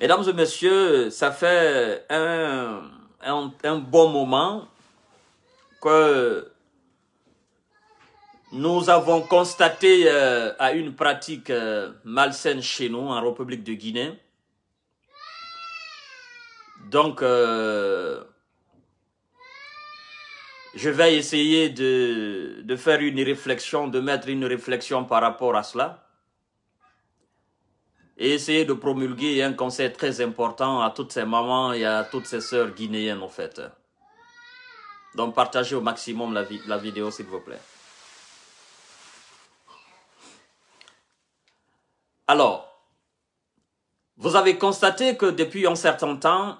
Mesdames et messieurs, ça fait un, un, bon moment que nous avons constaté euh, à une pratique euh, malsaine chez nous, en République de Guinée. Donc, euh, je vais essayer de faire une réflexion, de mettre une réflexion par rapport à cela et essayer de promulguer un conseil très important à toutes ces mamans et à toutes ces sœurs guinéennes en fait. Donc partagez au maximum la, la vidéo s'il vous plaît. Alors, vous avez constaté que depuis un certain temps,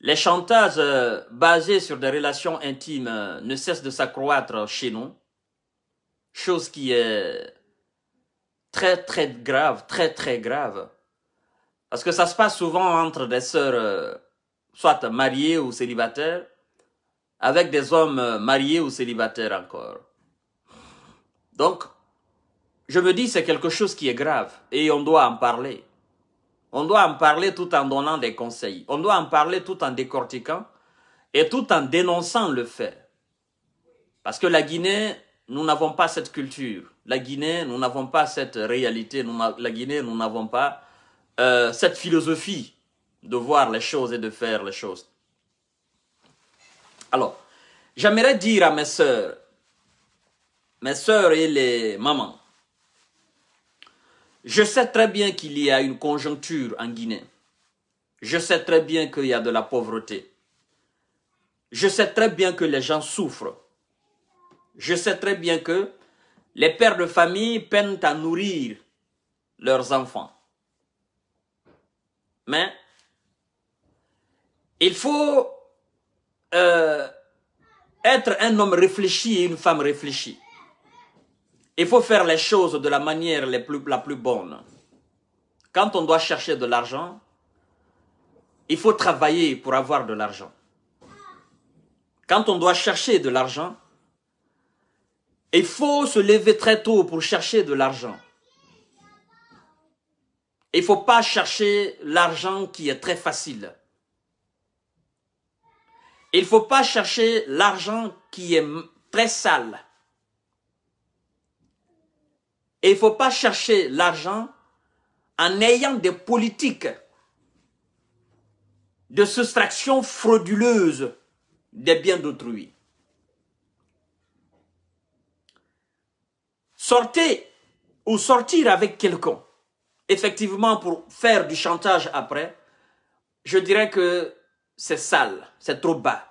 les chantages euh, basés sur des relations intimes euh, ne cessent de s'accroître chez nous, chose qui est très très grave, très très grave. Parce que ça se passe souvent entre des sœurs, euh, soit mariées ou célibataires, avec des hommes euh, mariés ou célibataires encore. Donc, je me dis, c'est quelque chose qui est grave et on doit en parler. On doit en parler tout en donnant des conseils. On doit en parler tout en décortiquant et tout en dénonçant le fait. Parce que la Guinée, nous n'avons pas cette culture. La Guinée, nous n'avons pas cette réalité, la Guinée, nous n'avons pas euh, cette philosophie de voir les choses et de faire les choses. Alors, j'aimerais dire à mes sœurs, mes sœurs et les mamans, je sais très bien qu'il y a une conjoncture en Guinée. Je sais très bien qu'il y a de la pauvreté. Je sais très bien que les gens souffrent. Je sais très bien que les pères de famille peinent à nourrir leurs enfants. Mais il faut euh, être un homme réfléchi et une femme réfléchie. Il faut faire les choses de la manière la plus bonne. Quand on doit chercher de l'argent, il faut travailler pour avoir de l'argent. Quand on doit chercher de l'argent, il faut se lever très tôt pour chercher de l'argent. Il ne faut pas chercher l'argent qui est très facile. Il ne faut pas chercher l'argent qui est très sale. il ne faut pas chercher l'argent en ayant des politiques de soustraction frauduleuse des biens d'autrui. sortez ou sortir avec quelqu'un, effectivement pour faire du chantage après, je dirais que c'est sale, c'est trop bas.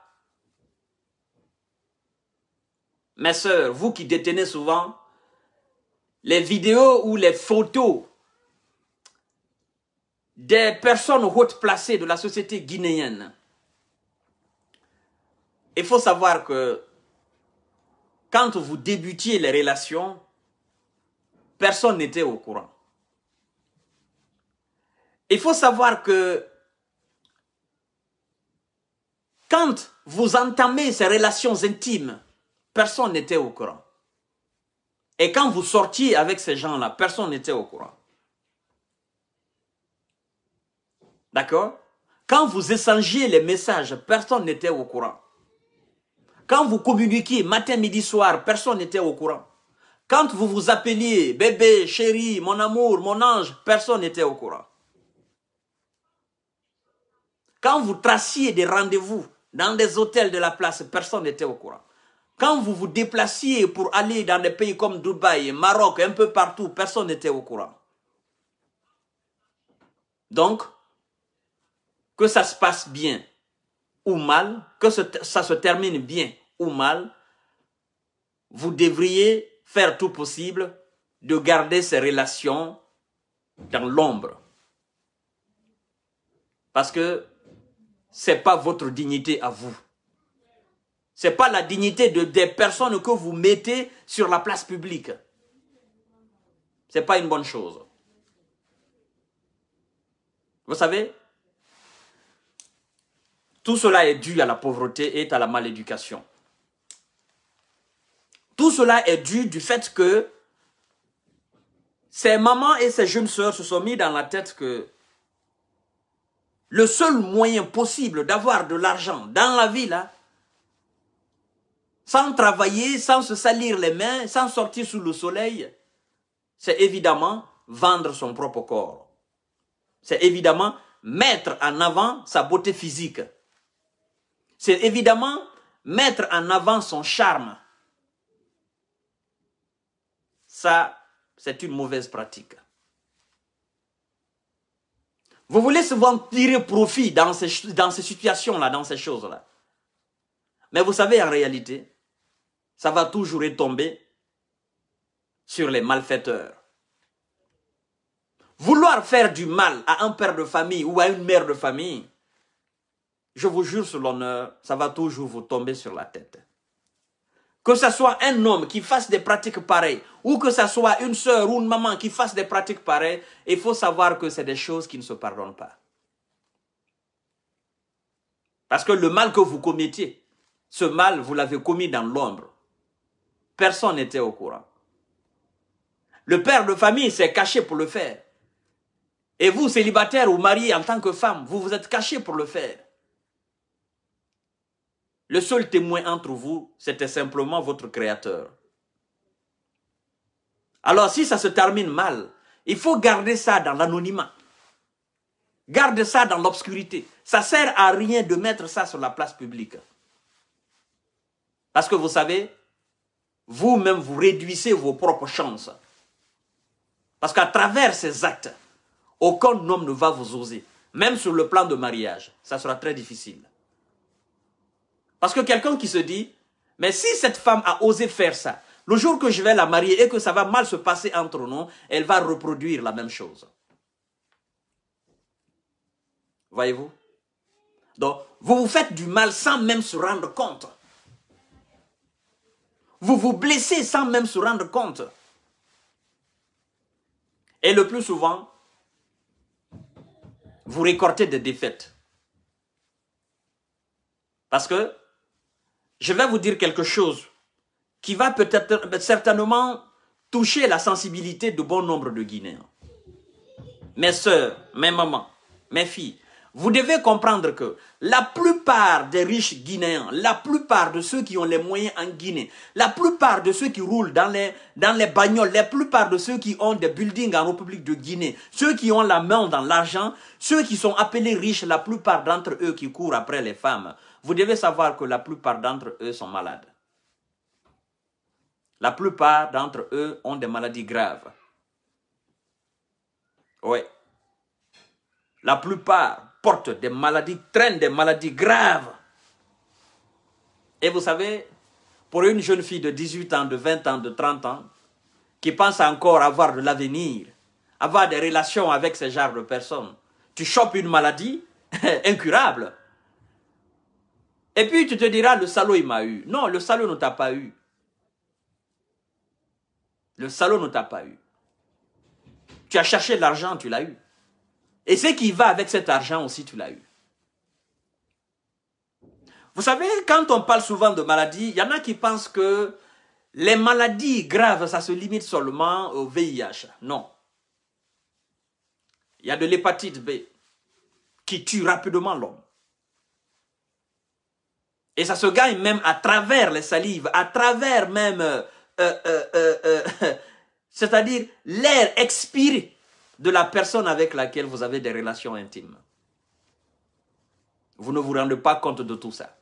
Mes sœurs, vous qui détenez souvent les vidéos ou les photos des personnes hautes placées de la société guinéenne, il faut savoir que quand vous débutiez les relations, Personne n'était au courant. Il faut savoir que quand vous entamez ces relations intimes, personne n'était au courant. Et quand vous sortiez avec ces gens-là, personne n'était au courant. D'accord Quand vous échangez les messages, personne n'était au courant. Quand vous communiquiez matin, midi, soir, personne n'était au courant. Quand vous vous appeliez bébé, chéri, mon amour, mon ange, personne n'était au courant. Quand vous traciez des rendez-vous dans des hôtels de la place, personne n'était au courant. Quand vous vous déplaciez pour aller dans des pays comme Dubaï, Maroc, un peu partout, personne n'était au courant. Donc, que ça se passe bien ou mal, que ça se termine bien ou mal, vous devriez faire tout possible de garder ces relations dans l'ombre. Parce que c'est pas votre dignité à vous. C'est pas la dignité de, des personnes que vous mettez sur la place publique. C'est pas une bonne chose. Vous savez, tout cela est dû à la pauvreté et à la maléducation. Tout cela est dû du fait que ses mamans et ses jeunes sœurs se sont mis dans la tête que le seul moyen possible d'avoir de l'argent dans la vie, là, sans travailler, sans se salir les mains, sans sortir sous le soleil, c'est évidemment vendre son propre corps. C'est évidemment mettre en avant sa beauté physique. C'est évidemment mettre en avant son charme. Ça, c'est une mauvaise pratique. Vous voulez souvent tirer profit dans ces, dans situations-là, dans ces choses-là. Mais vous savez, en réalité, ça va toujours retomber sur les malfaiteurs. Vouloir faire du mal à un père de famille ou à une mère de famille, je vous jure sur l'honneur, ça va toujours vous tomber sur la tête que ce soit un homme qui fasse des pratiques pareilles, ou que ce soit une sœur ou une maman qui fasse des pratiques pareilles, il faut savoir que c'est des choses qui ne se pardonnent pas. Parce que le mal que vous commettiez, ce mal, vous l'avez commis dans l'ombre. Personne n'était au courant. Le père de famille s'est caché pour le faire. Et vous, célibataire ou marié en tant que femme, vous vous êtes caché pour le faire. Le seul témoin entre vous, c'était simplement votre Créateur. Alors si ça se termine mal, il faut garder ça dans l'anonymat. Garder ça dans l'obscurité. Ça sert à rien de mettre ça sur la place publique. Parce que vous savez, vous-même, vous réduisez vos propres chances. Parce qu'à travers ces actes, aucun homme ne va vous oser. Même sur le plan de mariage, ça sera très difficile. Parce que quelqu'un qui se dit, mais si cette femme a osé faire ça, le jour que je vais la marier et que ça va mal se passer entre nous, elle va reproduire la même chose. Voyez-vous Donc, vous vous faites du mal sans même se rendre compte. Vous vous blessez sans même se rendre compte. Et le plus souvent, vous récoltez des défaites. Parce que je vais vous dire quelque chose qui va peut-être certainement toucher la sensibilité de bon nombre de Guinéens. Mes soeurs, mes mamans, mes filles, vous devez comprendre que la plupart des riches guinéens, la plupart de ceux qui ont les moyens en Guinée, la plupart de ceux qui roulent dans les, dans les bagnoles, la plupart de ceux qui ont des buildings en République de Guinée, ceux qui ont la main dans l'argent, ceux qui sont appelés riches, la plupart d'entre eux qui courent après les femmes, vous devez savoir que la plupart d'entre eux sont malades. La plupart d'entre eux ont des maladies graves. Oui. La plupart portent des maladies, traînent des maladies graves. Et vous savez, pour une jeune fille de 18 ans, de 20 ans, de 30 ans, qui pense encore avoir de l'avenir, avoir des relations avec ce genre de personnes, tu chopes une maladie incurable. Et puis tu te diras, le salaud, il m'a eu. Non, le salaud ne t'a pas eu. Le salaud ne t'a pas eu. Tu as cherché l'argent, tu l'as eu. Et ce qui va avec cet argent aussi, tu l'as eu. Vous savez, quand on parle souvent de maladies, il y en a qui pensent que les maladies graves, ça se limite seulement au VIH. Non. Il y a de l'hépatite B qui tue rapidement l'homme. Et ça se gagne même à travers les salives, à travers même, euh, euh, euh, c'est-à-dire l'air expiré de la personne avec laquelle vous avez des relations intimes. Vous ne vous rendez pas compte de tout ça.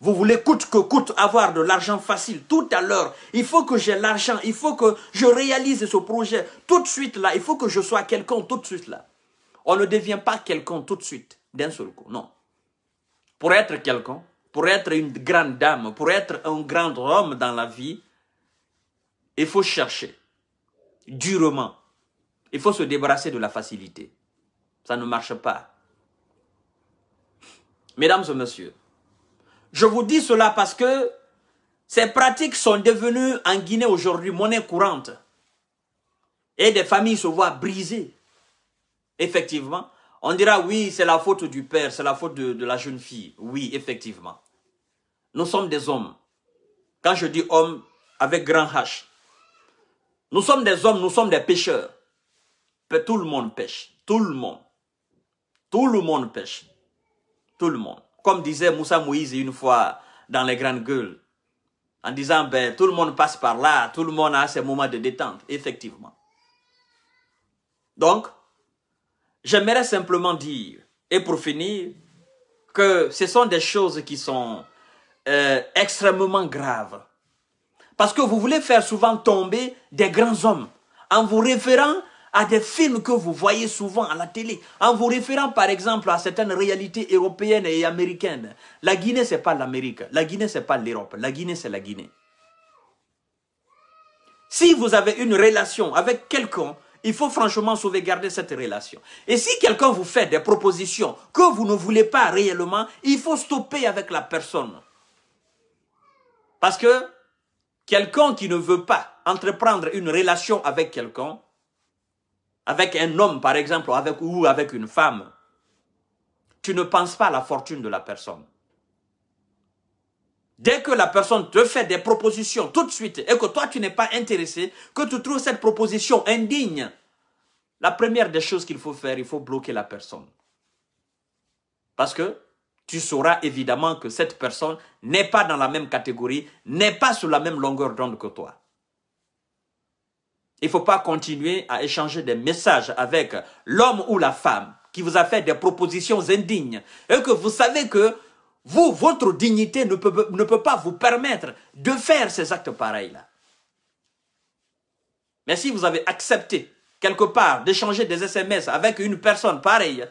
Vous voulez coûte que coûte avoir de l'argent facile tout à l'heure. Il faut que j'ai l'argent, il faut que je réalise ce projet tout de suite là. Il faut que je sois quelqu'un tout de suite là. On ne devient pas quelqu'un tout de suite, d'un seul coup, non pour être quelqu'un, pour être une grande dame, pour être un grand homme dans la vie, il faut chercher durement. Il faut se débarrasser de la facilité. Ça ne marche pas. Mesdames et messieurs, je vous dis cela parce que ces pratiques sont devenues en Guinée aujourd'hui monnaie courante. Et des familles se voient brisées. Effectivement, on dira oui, c'est la faute du père, c'est la faute de, la jeune fille. Oui, effectivement. Nous sommes des hommes. Quand je dis hommes, avec grand H. Nous sommes des hommes, nous sommes des pêcheurs. Tout le monde pêche. Tout le monde. Tout le monde pêche. Tout le monde. Comme disait Moussa Moïse une fois dans les grandes gueules, en disant, ben, tout le monde passe par là, tout le monde a ses moments de détente, effectivement. Donc, J'aimerais simplement dire, et pour finir, que ce sont des choses qui sont euh, extrêmement graves. Parce que vous voulez faire souvent tomber des grands hommes en vous référant à des films que vous voyez souvent à la télé, en vous référant par exemple à certaines réalités européennes et américaines. La Guinée, c'est pas l'Amérique. La Guinée, c'est pas l'Europe. La Guinée, c'est la Guinée. Si vous avez une relation avec quelqu'un il faut franchement sauvegarder cette relation. Et si quelqu'un vous fait des propositions que vous ne voulez pas réellement, il faut stopper avec la personne. Parce que quelqu'un qui ne veut pas entreprendre une relation avec quelqu'un, avec un homme par exemple, avec, ou avec une femme, tu ne penses pas à la fortune de la personne. Dès que la personne te fait des propositions tout de suite et que toi tu n'es pas intéressé, que tu trouves cette proposition indigne, la première des choses qu'il faut faire, il faut bloquer la personne. Parce que tu sauras évidemment que cette personne n'est pas dans la même catégorie, n'est pas sur la même longueur d'onde que toi. Il ne faut pas continuer à échanger des messages avec l'homme ou la femme qui vous a fait des propositions indignes et que vous savez que vous, votre dignité ne peut, pas vous permettre de faire ces actes pareils-là. Mais si vous avez accepté quelque part d'échanger des SMS avec une personne pareille,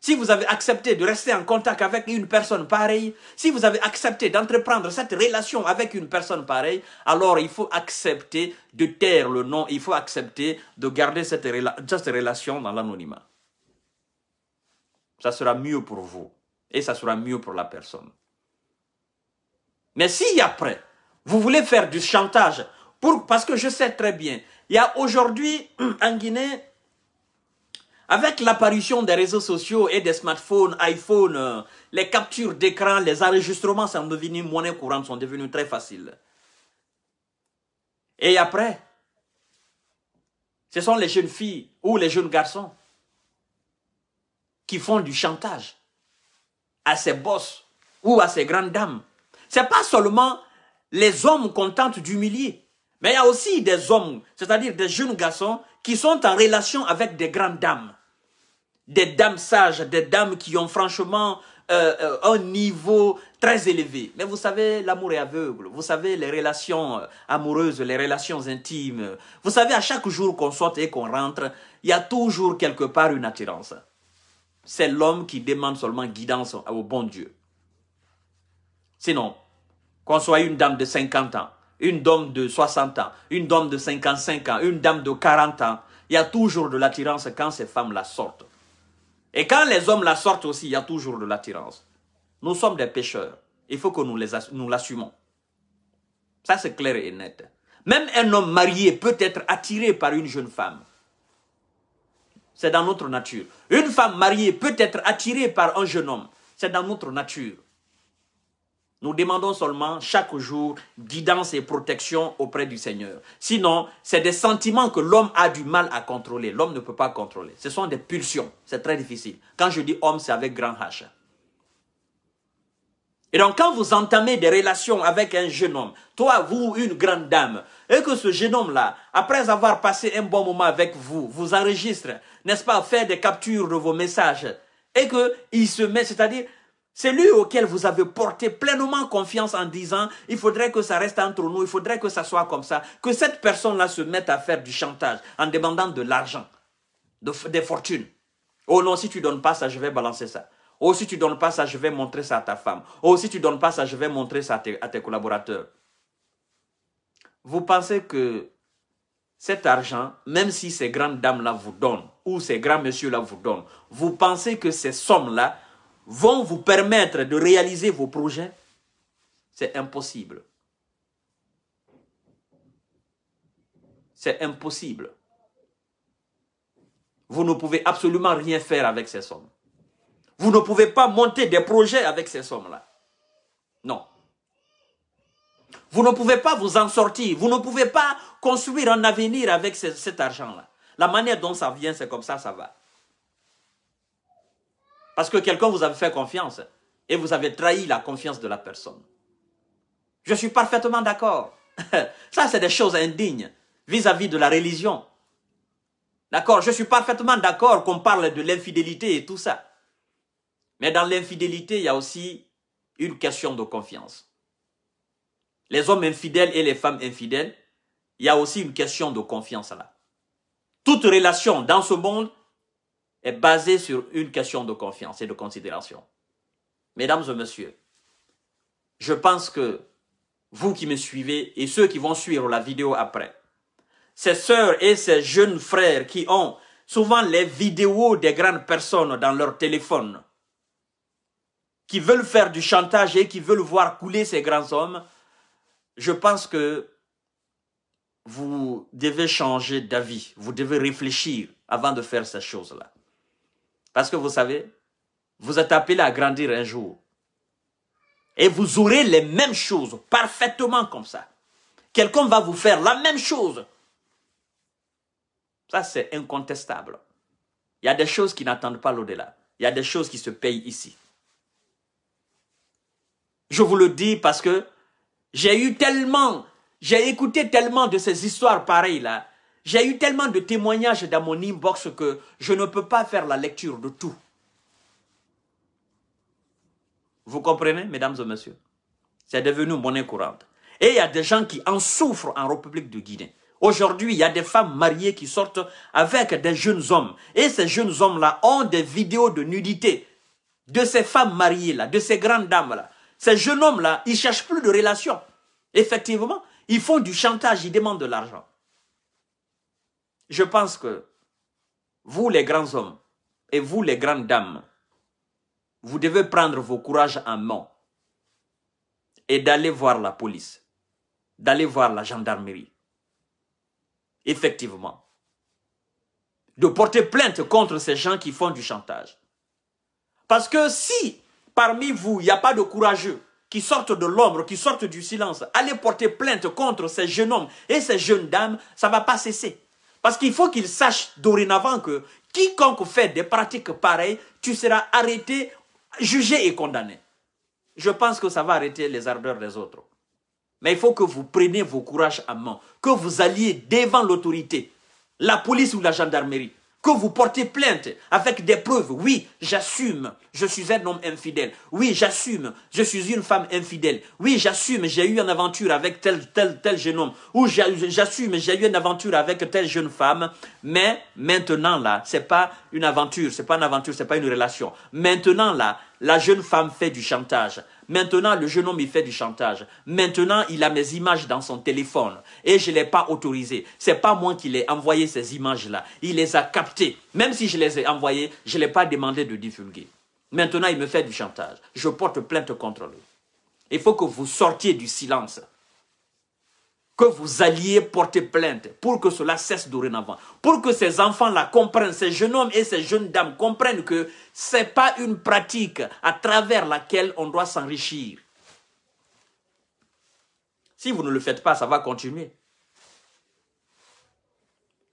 si vous avez accepté de rester en contact avec une personne pareille, si vous avez accepté d'entreprendre cette relation avec une personne pareille, alors il faut accepter de taire le nom, il faut accepter de garder cette, cette relation dans l'anonymat. Ça sera mieux pour vous et ça sera mieux pour la personne. Mais si après, vous voulez faire du chantage, pour, parce que je sais très bien, il y a aujourd'hui en Guinée, avec l'apparition des réseaux sociaux et des smartphones, iPhone, euh, les captures d'écran, les enregistrements sont devenus monnaie courante, sont devenus très faciles. Et après, ce sont les jeunes filles ou les jeunes garçons qui font du chantage à ses bosses ou à ses grandes dames. Ce n'est pas seulement les hommes qu'on tente d'humilier, mais il y a aussi des hommes, c'est-à-dire des jeunes garçons qui sont en relation avec des grandes dames. Des dames sages, des dames qui ont franchement euh, euh, un niveau très élevé. Mais vous savez, l'amour est aveugle. Vous savez, les relations euh, amoureuses, les relations intimes. Vous savez, à chaque jour qu'on sort et qu'on rentre, il y a toujours quelque part une attirance. C'est l'homme qui demande seulement guidance au bon Dieu. Sinon, qu'on soit une dame de 50 ans, une dame de 60 ans, une dame de 55 ans, une dame de 40 ans, il y a toujours de l'attirance quand ces femmes la sortent. Et quand les hommes la sortent aussi, il y a toujours de l'attirance. Nous sommes des pécheurs. Il faut que nous, nous l'assumons. Ça, c'est clair et net. Même un homme marié peut être attiré par une jeune femme. C'est dans notre nature. Une femme mariée peut être attirée par un jeune homme. C'est dans notre nature. Nous demandons seulement chaque jour guidance et protection auprès du Seigneur. Sinon, c'est des sentiments que l'homme a du mal à contrôler. L'homme ne peut pas contrôler. Ce sont des pulsions. C'est très difficile. Quand je dis homme, c'est avec grand H. Et donc, quand vous entamez des relations avec un jeune homme, toi, vous, une grande dame, et que ce jeune homme-là, après avoir passé un bon moment avec vous, vous enregistre, n'est-ce pas, fait des captures de vos messages, et qu'il se met, c'est-à-dire, c'est lui auquel vous avez porté pleinement confiance en disant, il faudrait que ça reste entre nous, il faudrait que ça soit comme ça, que cette personne-là se mette à faire du chantage en demandant de l'argent, de, des fortunes. Oh non, si tu ne donnes pas ça, je vais balancer ça. Ou oh, si tu ne donnes pas ça, je vais montrer ça à ta femme. Ou oh, si tu ne donnes pas ça, je vais montrer ça à tes, à tes collaborateurs. Vous pensez que cet argent, même si ces grandes dames-là vous donnent, ou ces grands messieurs-là vous donnent, vous pensez que ces sommes-là vont vous permettre de réaliser vos projets C'est impossible. C'est impossible. Vous ne pouvez absolument rien faire avec ces sommes. Vous ne pouvez pas monter des projets avec ces sommes-là. Non. Vous ne pouvez pas vous en sortir. Vous ne pouvez pas construire un avenir avec cet argent-là. La manière dont ça vient, c'est comme ça, ça va. Parce que quelqu'un vous avait fait confiance et vous avez trahi la confiance de la personne. Je suis parfaitement d'accord. ça, c'est des choses indignes vis à -vis de la religion. D'accord Je suis parfaitement d'accord qu'on parle de l'infidélité et tout ça. Mais dans l'infidélité, il y a aussi une question de confiance. Les hommes infidèles et les femmes infidèles, il y a aussi une question de confiance là. Toute relation dans ce monde est basée sur une question de confiance et de considération. Mesdames et messieurs, je pense que vous qui me suivez et ceux qui vont suivre la vidéo après, ces sœurs et ces jeunes frères qui ont souvent les vidéos des grandes personnes dans leur téléphone, qui veulent faire du chantage et qui veulent voir couler ces grands hommes, je pense que vous devez changer d'avis, vous devez réfléchir avant de faire ces choses-là. Parce que vous savez, vous êtes appelé à grandir un jour. Et vous aurez les mêmes choses, parfaitement comme ça. Quelqu'un va vous faire la même chose. Ça, c'est incontestable. Il y a des choses qui n'attendent pas l'au-delà. Il y a des choses qui se payent ici. Je vous le dis parce que j'ai eu tellement, j'ai écouté tellement de ces histoires pareilles là. J'ai eu tellement de témoignages dans mon inbox que je ne peux pas faire la lecture de tout. Vous comprenez, mesdames et messieurs C'est devenu monnaie courante. Et il y a des gens qui en souffrent en République de Guinée. Aujourd'hui, il y a des femmes mariées qui sortent avec des jeunes hommes. Et ces jeunes hommes-là ont des vidéos de nudité de ces femmes mariées-là, de ces grandes dames-là. Ces jeunes hommes-là, ils cherchent plus de relations. Effectivement, ils font du chantage, ils demandent de l'argent. Je pense que vous, les grands hommes, et vous, les grandes dames, vous devez prendre vos courages en main et d'aller voir la police, d'aller voir la gendarmerie. Effectivement. De porter plainte contre ces gens qui font du chantage. Parce que si parmi vous, il n'y a pas de courageux qui sortent de l'ombre, qui sortent du silence, allez porter plainte contre ces jeunes hommes et ces jeunes dames, ça ne va pas cesser. Parce qu'il faut qu'ils sachent dorénavant que quiconque fait des pratiques pareilles, tu seras arrêté, jugé et condamné. Je pense que ça va arrêter les ardeurs des autres. Mais il faut que vous preniez vos courages à main, que vous alliez devant l'autorité, la police ou la gendarmerie, que vous portez plainte avec des preuves. Oui, j'assume, je suis un homme infidèle. Oui, j'assume, je suis une femme infidèle. Oui, j'assume, j'ai eu une aventure avec tel, tel, tel jeune homme. Ou j'assume, j'ai eu une aventure avec telle jeune femme. Mais maintenant, là, c'est pas une aventure, c'est pas une aventure, c'est pas une relation. Maintenant, là, la jeune femme fait du chantage. Maintenant, le jeune homme, il fait du chantage. Maintenant, il a mes images dans son téléphone et je ne l'ai pas autorisé. C'est pas moi qui l'ai envoyé ces images-là. Il les a captées. Même si je les ai envoyées, je ne l'ai pas demandé de divulguer. Maintenant, il me fait du chantage. Je porte plainte contre lui. Il faut que vous sortiez du silence que vous alliez porter plainte pour que cela cesse dorénavant. Pour que ces enfants-là comprennent, ces jeunes hommes et ces jeunes dames comprennent que ce n'est pas une pratique à travers laquelle on doit s'enrichir. Si vous ne le faites pas, ça va continuer.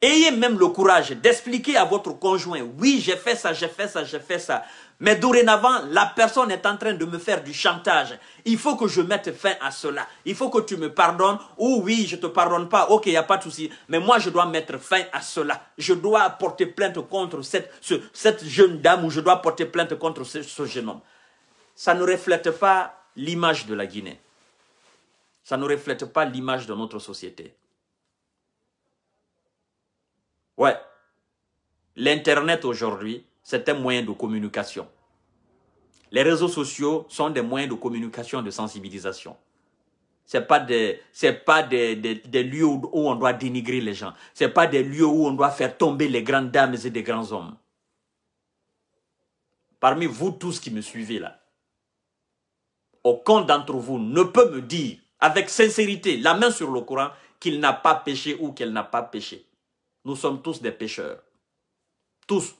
Ayez même le courage d'expliquer à votre conjoint, oui, j'ai fait ça, j'ai fait ça, j'ai fait ça. Mais dorénavant, la personne est en train de me faire du chantage. Il faut que je mette fin à cela. Il faut que tu me pardonnes. Ou oh oui, je ne te pardonne pas. Ok, il n'y a pas de souci. Mais moi, je dois mettre fin à cela. Je dois porter plainte contre cette, jeune dame ou je dois porter plainte contre ce jeune homme. Ça ne reflète pas l'image de la Guinée. Ça ne reflète pas l'image de notre société. Ouais. L'Internet aujourd'hui, c'est un moyen de communication. Les réseaux sociaux sont des moyens de communication, de sensibilisation. Ce pas des, pas des, lieux où on doit dénigrer les gens. Ce pas des lieux où on doit faire tomber les grandes dames et des grands hommes. Parmi vous tous qui me suivez là, aucun d'entre vous ne peut me dire avec sincérité, la main sur le courant, qu'il n'a pas péché ou qu'elle n'a pas péché nous sommes tous des pécheurs. Tous.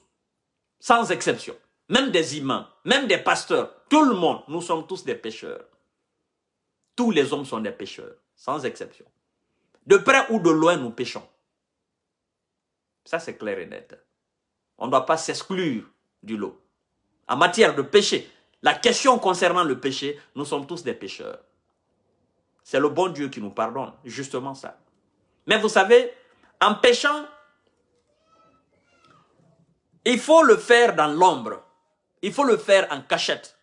Sans exception. Même des imams, même des pasteurs, tout le monde, nous sommes tous des pécheurs. Tous les hommes sont des pécheurs, sans exception. De près ou de loin, nous péchons. Ça, c'est clair et net. On ne doit pas s'exclure du lot. En matière de péché, la question concernant le péché, nous sommes tous des pécheurs. C'est le bon Dieu qui nous pardonne, justement ça. Mais vous savez, en péchant, il faut le faire dans l'ombre. Il faut le faire en cachette.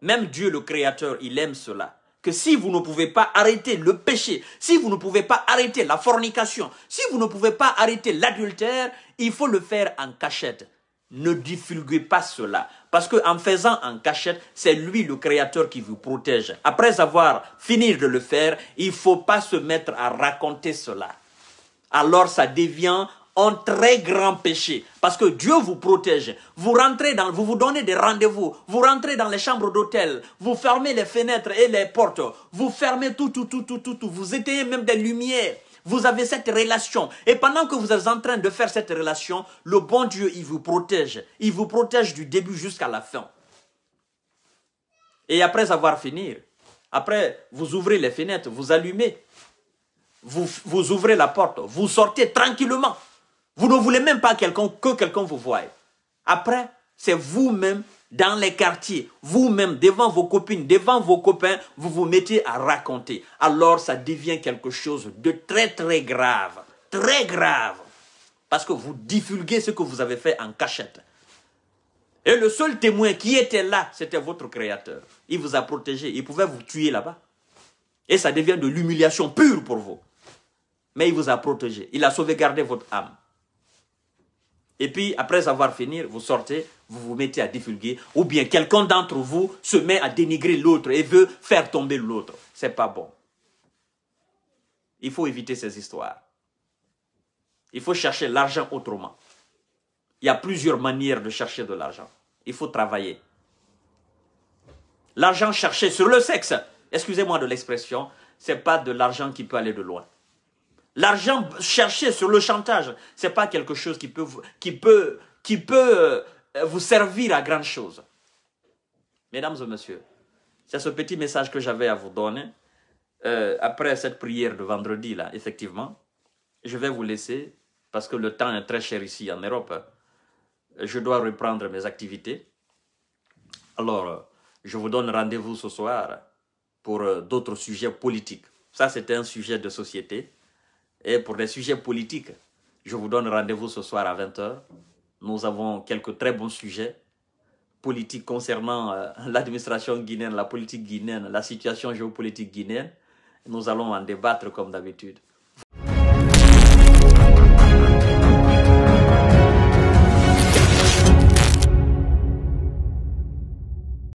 Même Dieu le Créateur, il aime cela. Que si vous ne pouvez pas arrêter le péché, si vous ne pouvez pas arrêter la fornication, si vous ne pouvez pas arrêter l'adultère, il faut le faire en cachette. Ne divulguez pas cela. Parce qu'en faisant en cachette, c'est lui le Créateur qui vous protège. Après avoir fini de le faire, il ne faut pas se mettre à raconter cela alors ça devient un très grand péché. Parce que Dieu vous protège. Vous rentrez dans, vous vous donnez des rendez-vous. Vous rentrez dans les chambres d'hôtel. Vous fermez les fenêtres et les portes. Vous fermez tout, tout, tout, tout, tout, tout. Vous éteignez même des lumières. Vous avez cette relation. Et pendant que vous êtes en train de faire cette relation, le bon Dieu, il vous protège. Il vous protège du début jusqu'à la fin. Et après avoir fini, après, vous ouvrez les fenêtres, vous allumez, vous, ouvrez la porte, vous sortez tranquillement. Vous ne voulez même pas que quelqu'un vous voie. Après, c'est vous-même dans les quartiers, vous-même devant vos copines, devant vos copains, vous vous mettez à raconter. Alors ça devient quelque chose de très très grave, très grave, parce que vous divulguez ce que vous avez fait en cachette. Et le seul témoin qui était là, c'était votre Créateur. Il vous a protégé, il pouvait vous tuer là-bas. Et ça devient de l'humiliation pure pour vous. Mais il vous a protégé. Il a sauvegardé votre âme. Et puis, après avoir fini, vous sortez, vous vous mettez à divulguer. Ou bien quelqu'un d'entre vous se met à dénigrer l'autre et veut faire tomber l'autre. C'est pas bon. Il faut éviter ces histoires. Il faut chercher l'argent autrement. Il y a plusieurs manières de chercher de l'argent. Il faut travailler. L'argent cherché sur le sexe, excusez-moi de l'expression, c'est pas de l'argent qui peut aller de loin. L'argent cherché sur le chantage, ce n'est pas quelque chose qui peut, qui peut, qui peut euh, vous servir à grand chose. Mesdames et messieurs, c'est ce petit message que j'avais à vous donner. Euh, après cette prière de vendredi, là, effectivement, je vais vous laisser parce que le temps est très cher ici en Europe. Je dois reprendre mes activités. Alors, je vous donne rendez-vous ce soir pour euh, d'autres sujets politiques. Ça, c'était un sujet de société et pour des sujets politiques. Je vous donne rendez-vous ce soir à 20h. Nous avons quelques très bons sujets politiques concernant euh, l'administration guinéenne, la politique guinéenne, la situation géopolitique guinéenne. Nous allons en débattre comme d'habitude.